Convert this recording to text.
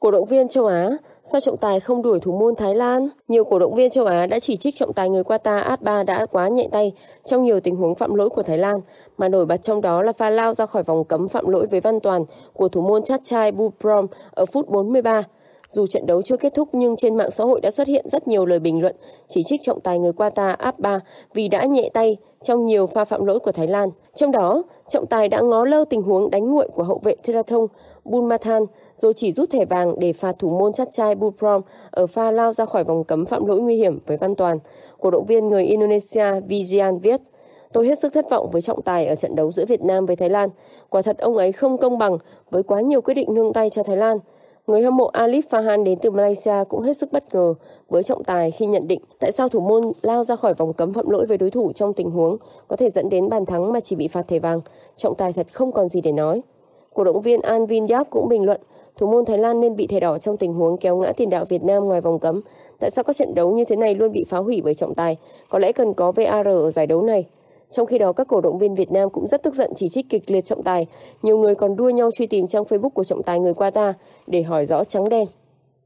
Cổ động viên châu Á, sao trọng tài không đuổi thủ môn Thái Lan? Nhiều cổ động viên châu Á đã chỉ trích trọng tài người Qatar Abba đã quá nhẹ tay trong nhiều tình huống phạm lỗi của Thái Lan, mà nổi bật trong đó là pha lao ra khỏi vòng cấm phạm lỗi với Văn Toàn của thủ môn Chachai Buprom ở phút 43 dù trận đấu chưa kết thúc nhưng trên mạng xã hội đã xuất hiện rất nhiều lời bình luận chỉ trích trọng tài người Qatar Abba vì đã nhẹ tay trong nhiều pha phạm lỗi của Thái Lan. Trong đó, trọng tài đã ngó lơ tình huống đánh nguội của hậu vệ Tirathong Bunmathan rồi chỉ rút thẻ vàng để phạt thủ môn chát trai Buprom ở pha lao ra khỏi vòng cấm phạm lỗi nguy hiểm với Văn Toàn, cổ động viên người Indonesia Vijian viết. Tôi hết sức thất vọng với trọng tài ở trận đấu giữa Việt Nam với Thái Lan. Quả thật ông ấy không công bằng với quá nhiều quyết định nương tay cho Thái Lan. Người hâm mộ Alif Fahan đến từ Malaysia cũng hết sức bất ngờ với trọng tài khi nhận định tại sao thủ môn lao ra khỏi vòng cấm phạm lỗi với đối thủ trong tình huống có thể dẫn đến bàn thắng mà chỉ bị phạt thẻ vàng. Trọng tài thật không còn gì để nói. Cổ động viên Anvin Yap cũng bình luận thủ môn Thái Lan nên bị thẻ đỏ trong tình huống kéo ngã tiền đạo Việt Nam ngoài vòng cấm. Tại sao các trận đấu như thế này luôn bị phá hủy bởi trọng tài? Có lẽ cần có VAR ở giải đấu này. Trong khi đó, các cổ động viên Việt Nam cũng rất tức giận chỉ trích kịch liệt trọng tài. Nhiều người còn đua nhau truy tìm trang Facebook của trọng tài người Qatar để hỏi rõ trắng đen.